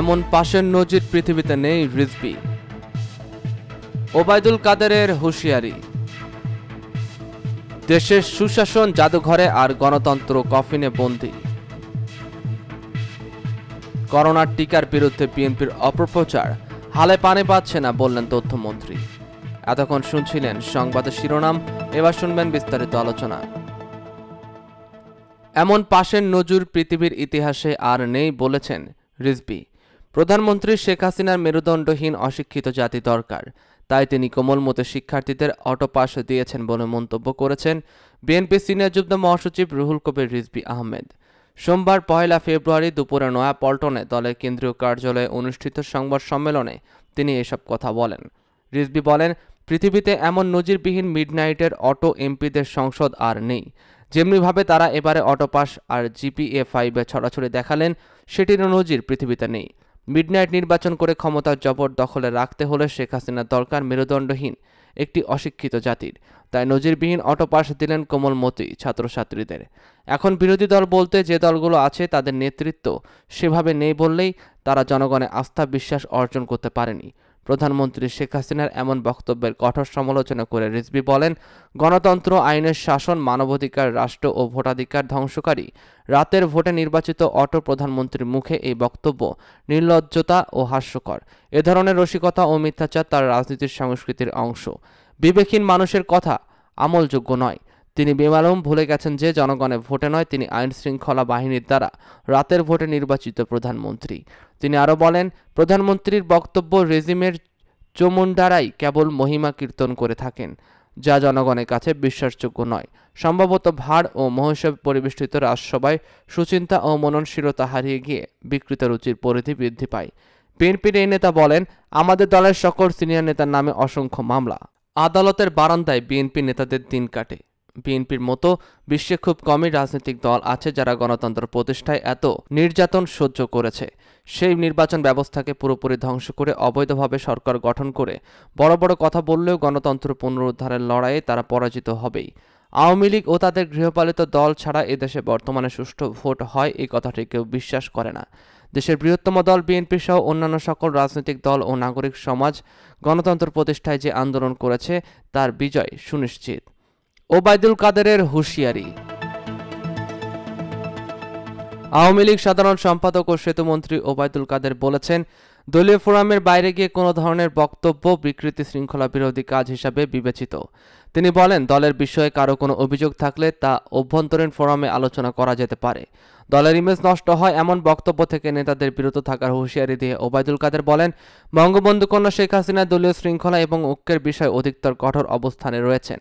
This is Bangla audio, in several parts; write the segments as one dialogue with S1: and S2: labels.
S1: এমন পাশের নজির পৃথিবীতে নেই রিজবি ওবায়দুল কাদেরের হুঁশিয়ারি দেশের সুশাসন জাদুঘরে আর গণতন্ত্র কফিনে বন্দী করোনার টিকার বিরুদ্ধে বিএনপির অপপ্রচার হালে পানে পাচ্ছে না বললেন তথ্যমন্ত্রী এতক্ষণ শুনছিলেন সংবাদের শিরোনাম এবার শুনবেন বিস্তারিত আলোচনা এমন পাশের নজুর পৃথিবীর ইতিহাসে আর নেই বলেছেন রিজবি প্রধানমন্ত্রী শেখ হাসিনার মেরুদণ্ডহীন অশিক্ষিত জাতি দরকার তাই তিনি কোমল মতে শিক্ষার্থীদের অটোপাস দিয়েছেন বলে মন্তব্য করেছেন বিএনপি সিনিয়র যুগ্ম মহাসচিব রুহুল কবির রিজবি আহমেদ সোমবার পয়লা ফেব্রুয়ারি দুপুরে নয়াপল্টনে দলের কেন্দ্রীয় কার্যালয়ে অনুষ্ঠিত সংবাদ সম্মেলনে তিনি এসব কথা বলেন রিজবি বলেন পৃথিবীতে এমন নজিরবিহীন মিডনাইটের অটো এমপিদের সংসদ আর নেই যেমনিভাবে তারা এবারে অটোপাস আর জিপিএ ফাইভে ছড়াছড়ি দেখালেন সেটিরও নজির পৃথিবীতে নেই মিডনাইট নির্বাচন করে ক্ষমতা জবর দখলে রাখতে হলে শেখ হাসিনার দরকার মেরুদণ্ডহীন একটি অশিক্ষিত জাতির তাই নজিরবিহীন অটোপাস দিলেন কোমলমতি ছাত্রছাত্রীদের এখন বিরোধী দল বলতে যে দলগুলো আছে তাদের নেতৃত্ব সেভাবে নেই বললেই তারা জনগণের আস্থা বিশ্বাস অর্জন করতে পারেনি প্রধানমন্ত্রী শেখ হাসিনার এমন বক্তব্যের কঠোর সমালোচনা করে রিজবি বলেন গণতন্ত্র আইনের শাসন মানবাধিকার রাষ্ট্র ও ভোটাধিকার ধ্বংসকারী রাতের ভোটে নির্বাচিত অটো প্রধানমন্ত্রীর মুখে এই বক্তব্য নির্লজ্জতা ও হাস্যকর এ ধরনের রসিকতা ও মিথ্যাচার তার রাজনীতির সংস্কৃতির অংশ বিবেকহীন মানুষের কথা আমলযোগ্য নয় তিনি বেমালুম ভুলে গেছেন যে জনগণের ভোটে নয় তিনি আইন শৃঙ্খলা বাহিনীর দ্বারা রাতের ভোটে নির্বাচিত প্রধানমন্ত্রী তিনি আরও বলেন প্রধানমন্ত্রীর বক্তব্য রেজিমের চমুন্ডারাই কেবল মহিমা কীর্তন করে থাকেন যা জনগণের কাছে বিশ্বাসযোগ্য নয় সম্ভবত ভাড় ও মহোৎসব পরিবেষ্টিত রাজসভায় সুচিন্তা ও মননশীলতা হারিয়ে গিয়ে বিকৃত রুচির পরিধি বৃদ্ধি পায় বিএনপির এই নেতা বলেন আমাদের দলের সকল সিনিয়র নেতার নামে অসংখ্য মামলা আদালতের বারান্দায় বিএনপি নেতাদের দিন কাটে বিএনপির মতো বিশ্বে খুব কমই রাজনৈতিক দল আছে যারা গণতন্ত্র প্রতিষ্ঠায় এত নির্যাতন সহ্য করেছে সেই নির্বাচন ব্যবস্থাকে পুরোপুরি ধ্বংস করে অবৈধভাবে সরকার গঠন করে বড় বড় কথা বললেও গণতন্ত্র পুনরুদ্ধারের লড়াইয়ে তারা পরাজিত হবেই আওয়ামী লীগ ও তাদের গৃহপালিত দল ছাড়া এদেশে বর্তমানে সুষ্ঠু ভোট হয় এই কথাটি কেউ বিশ্বাস করে না দেশের বৃহত্তম দল বিএনপি সহ অন্যান্য সকল রাজনৈতিক দল ও নাগরিক সমাজ গণতন্ত্র প্রতিষ্ঠায় যে আন্দোলন করেছে তার বিজয় সুনিশ্চিত ওবায়দুল কাদেরের হুঁশিয়ারি আওয়ামী লীগ সাধারণ সম্পাদক ও সেতুমন্ত্রী ওবায়দুল কাদের বলেছেন দলীয় ফোরামের বাইরে গিয়ে কোনো ধরনের বক্তব্য বিকৃতি শৃঙ্খলা বিরোধী কাজ হিসাবে বিবেচিত তিনি বলেন দলের বিষয়ে কারো কোনো অভিযোগ থাকলে তা অভ্যন্তরীণ ফোরামে আলোচনা করা যেতে পারে দলের ইমেজ নষ্ট হয় এমন বক্তব্য থেকে নেতাদের বিরত থাকার হুঁশিয়ারি দিয়ে ওবায়দুল কাদের বলেন বঙ্গবন্ধু কন্যা শেখ হাসিনা দলীয় শৃঙ্খলা এবং ঐক্যের বিষয়ে অধিকতর কঠোর অবস্থানে রয়েছেন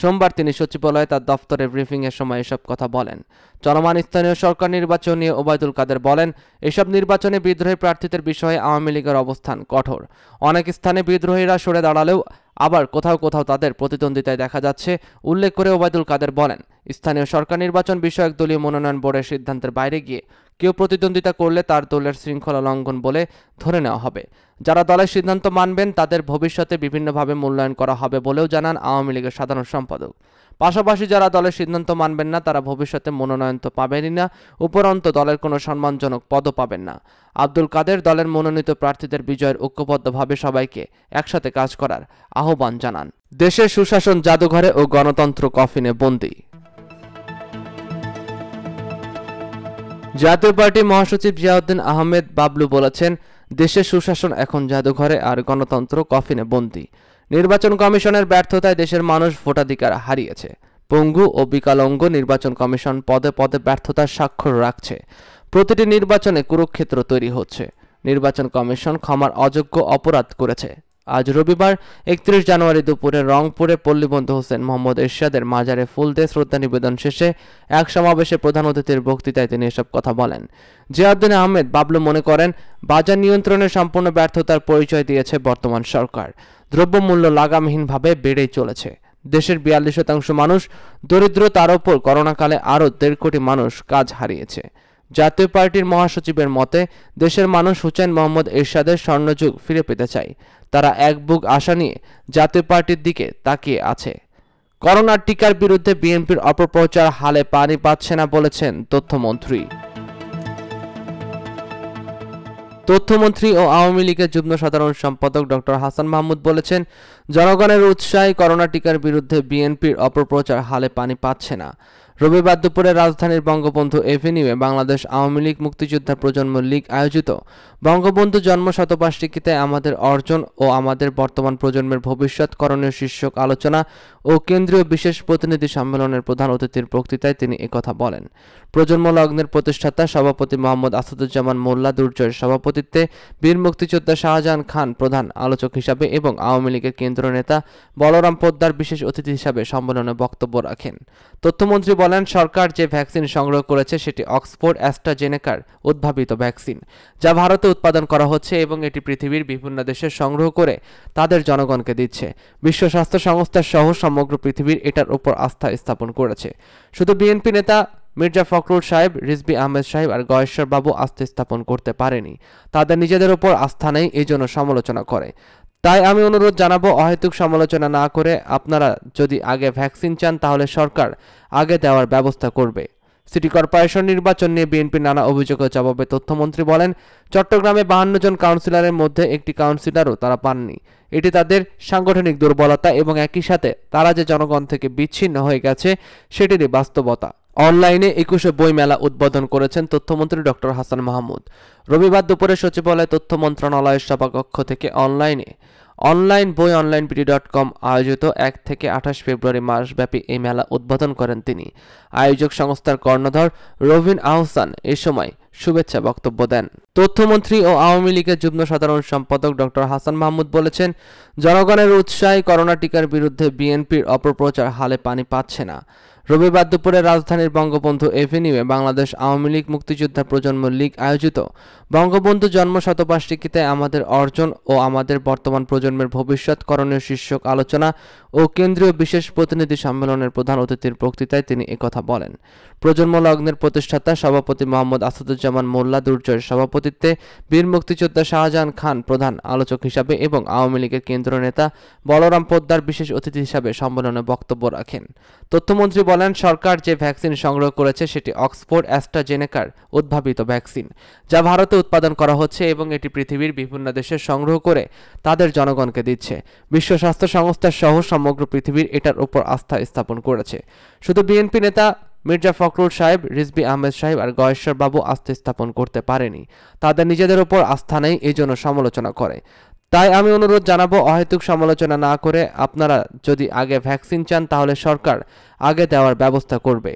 S1: সোমবার তিনি সচিবালয়ে তার দফতরে ব্রিফিংয়ের সময় এসব কথা বলেন চলমান স্থানীয় সরকার নির্বাচন নিয়ে ওবায়দুল কাদের বলেন এসব নির্বাচনে বিদ্রোহী প্রার্থীদের বিষয়ে আওয়ামী লীগের অবস্থান কঠোর অনেক স্থানে বিদ্রোহীরা সরে দাঁড়ালেও আবার কোথাও কোথাও তাদের প্রতিদ্বন্দ্বিতায় দেখা যাচ্ছে উল্লেখ করে ওবায়দুল কাদের বলেন স্থানীয় সরকার নির্বাচন বিষয়ক দলীয় মনোনয়ন বোর্ডের সিদ্ধান্তের বাইরে গিয়ে কেউ প্রতিদ্বন্দ্বিতা করলে তার দলের শৃঙ্খলা লঙ্ঘন বলে ধরে নেওয়া হবে যারা দলের সিদ্ধান্ত মানবেন তাদের ভবিষ্যতে বিভিন্নভাবে মূল্যায়ন করা হবে বলেও জানান আওয়ামী লীগের সাধারণ সম্পাদক পাশাপাশি যারা দলের সিদ্ধান্ত মানবেন না তারা ভবিষ্যতে মনোনয়ন তো পাবেনই না উপরন্ত দলের কোনো সম্মানজনক পদও পাবেন না আব্দুল কাদের দলের মনোনীত প্রার্থীদের বিজয়ের ঐক্যবদ্ধভাবে সবাইকে একসাথে কাজ করার আহ্বান জানান দেশের সুশাসন জাদুঘরে ও গণতন্ত্র কফিনে বন্দী জাতীয় পার্টি মহাসচিব জিয়াউদ্দিন আহমেদ বাবলু বলেছেন দেশের সুশাসন এখন জাদুঘরে আর গণতন্ত্র কফিনে বন্দী নির্বাচন কমিশনের ব্যর্থতায় দেশের মানুষ ভোটাধিকার হারিয়েছে পঙ্গু ও বিকলাঙ্গ নির্বাচন কমিশন পদে পদে ব্যর্থতার স্বাক্ষর রাখছে প্রতিটি নির্বাচনে কুরুক্ষেত্র তৈরি হচ্ছে নির্বাচন কমিশন ক্ষমার অযোগ্য অপরাধ করেছে আজ রবিবার একত্রিশ জানুয়ারি দুপুরে রংপুরে পল্লীবন্ধু হোসেন মোহাম্মদ এরশাদের মাজারে ফুল দিয়ে শ্রদ্ধা নিবেদন শেষে এক সমাবেশে প্রধান অতিথির বক্তৃতায় তিনি এসব কথা বলেন জিয়াউদ্দিন আহমেদ বাবলু মনে করেন বাজার নিয়ন্ত্রণে সম্পূর্ণ ব্যর্থতার পরিচয় দিয়েছে বর্তমান সরকার দ্রব্যমূল্য লাগামহীনভাবে বেড়েই চলেছে দেশের বিয়াল্লিশ শতাংশ মানুষ দরিদ্র তার ওপর করোনাকালে আরও দেড় কোটি মানুষ কাজ হারিয়েছে জাতীয় পার্টির মহাসচিবের মতে দেশের মানুষ হুসেন মোহাম্মদ এরশাদের স্বর্ণযুগ ফিরে পেতে চায় তারা এক বুক আশা নিয়ে জাতীয় পার্টির দিকে তাকিয়ে আছে করোনার টিকার বিরুদ্ধে বিএনপির অপপ্রচার হালে পানি পাচ্ছে না বলেছেন তথ্যমন্ত্রী তথ্যমন্ত্রী ও আওয়ামী লীগের যুগ্ম সাধারণ সম্পাদক ডক্টর হাসান মাহমুদ বলেছেন জনগণের উৎসাহে করোনা টিকার বিরুদ্ধে বিএনপির অপপ্রচার হালে পানি পাচ্ছে না রবিবার দুপুরে রাজধানীর বঙ্গবন্ধু এভিনিউয়ে বাংলাদেশ আওয়ামী লীগ মুক্তিযোদ্ধা প্রজন্ম লীগ আয়োজিত বঙ্গবন্ধু জন্ম শতবার্ষিকীতে আমাদের অর্জন ও আমাদের বর্তমান প্রজন্মের ভবিষ্যৎ করণীয় শীর্ষক আলোচনা ও কেন্দ্রীয় বিশেষ প্রতিনিধি সম্মেলনের প্রধান অতিথির বক্তৃতায় তিনি একথা বলেন প্রজন্ম লগ্নের প্রতিষ্ঠাতা সভাপতি মোহাম্মদ আসাদুজ্জামান মোল্লা দুর্জয়ের সভাপতিত্বে বীর মুক্তিযোদ্ধা শাহজাহান খান প্রধান আলোচক হিসাবে এবং আওয়ামী লীগের কেন্দ্র নেতা বলরাম পোদ্দার বিশেষ অতিথি হিসাবে সম্মেলনে বক্তব্য রাখেন তথ্যমন্ত্রী বলেন সরকার যে ভ্যাকসিন সংগ্রহ করেছে সেটি অক্সফোর্ড অ্যাস্ট্রাজেনেকার উদ্ভাবিত ভ্যাকসিন যা ভারতে উৎপাদন করা হচ্ছে এবং এটি পৃথিবীর বিভিন্ন দেশে সংগ্রহ করে তাদের জনগণকে দিচ্ছে বিশ্ব স্বাস্থ্য সংস্থা সহ সমগ্র পৃথিবীর এটার উপর আস্থা স্থাপন করেছে শুধু বিএনপি নেতা মির্জা ফখরুল সাহেব রিজবি আহমেদ সাহেব আর গয়েশ্বরবাবু আস্থা স্থাপন করতে পারেনি তাদের নিজেদের ওপর আস্থা নেই এই জন্য সমালোচনা করে তাই আমি অনুরোধ জানাবো অহেতুক সমালোচনা না করে আপনারা যদি আগে ভ্যাকসিন চান তাহলে সরকার আগে দেওয়ার ব্যবস্থা করবে সিটি কর্পোরেশন নির্বাচন নিয়ে বিএনপির নানা অভিযোগের জবাবে তথ্যমন্ত্রী বলেন চট্টগ্রামে বাহান্ন জন কাউন্সিলরের মধ্যে একটি কাউন্সিলরও তারা পাননি এটি তাদের সাংগঠনিক দুর্বলতা এবং একই সাথে তারা যে জনগণ থেকে বিচ্ছিন্ন হয়ে গেছে সেটিরই বাস্তবতা অনলাইনে একুশে বই মেলা উদ্বোধন করেছেন তথ্যমন্ত্রী ডক্টর হাসান মাহমুদ রবিবার দুপুরে সচিবালয় তথ্য মন্ত্রণালয়ের সভাকক্ষ থেকে অনলাইনে অনলাইন বই অনলাইন পিডি ডট কম আয়োজিত এক থেকে আঠাশ ফেব্রুয়ারি মাসব্যাপী এই মেলা উদ্বোধন করেন তিনি আয়োজক সংস্থার কর্ণধর রবিন আহসান এ সময় শুভেচ্ছা বক্তব্য দেন তথ্যমন্ত্রী ও আওয়ামী লীগের যুগ্ম সাধারণ সম্পাদক ডক্টর হাসান মাহমুদ বলেছেন জনগণের উৎসাহে করোনা টিকার বিরুদ্ধে বিএনপির অপপ্রচার হালে পানি পাচ্ছে না রবিবার দুপুরে রাজধানীর বঙ্গবন্ধু এভিনিউয়ে বাংলাদেশ আওয়ামী লীগ মুক্তিযোদ্ধা প্রজন্ম লীগ আয়োজিত বঙ্গবন্ধু জন্ম শতবার্ষিকীতে আমাদের অর্জন ও আমাদের বর্তমান প্রজন্মের ভবিষ্যৎ করণীয় শীর্ষক আলোচনা ও কেন্দ্রীয় বিশেষ প্রতিনিধি সম্মেলনের প্রধান অতিথির বক্তৃতায় তিনি একথা বলেন প্রজন্ম লগ্নের প্রতিষ্ঠাতা সভাপতি মোহাম্মদ আসাদুজ্জামান মোল্লা দুর্জয়ের সভাপতিত্বে বীর মুক্তিযোদ্ধা শাহজাহান খান প্রধান আলোচক হিসাবে এবং আওয়ামী লীগের কেন্দ্র নেতা বলরাম পোদ্দার বিশেষ অতিথি হিসাবে সম্মেলনে বক্তব্য রাখেন তথ্যমন্ত্রী বলেন সরকার যে ভ্যাকসিন সংগ্রহ করেছে সেটি অক্সফোর্ড অ্যাস্ট্রাজেনেকার উদ্ভাবিত ভ্যাকসিন যা ভারতে উৎপাদন করা হচ্ছে এবং এটি পৃথিবীর বিভিন্ন দেশে সংগ্রহ করে তাদের জনগণকে দিচ্ছে বিশ্ব স্বাস্থ্য সংস্থা সহ সমগ্র পৃথিবীর এটার উপর আস্থা স্থাপন করেছে শুধু বিএনপি নেতা মির্জা ফখরুল সাহেব রিজবি আহমেদ সাহেব আর গয়েশ্বর বাবু আস্থা স্থাপন করতে পারেনি তাদের নিজেদের ওপর আস্থা নেই এই জন্য সমালোচনা করে তাই আমি অনুরোধ জানাবো অহেতুক সমালোচনা না করে আপনারা যদি আগে ভ্যাকসিন চান তাহলে সরকার আগে দেওয়ার ব্যবস্থা করবে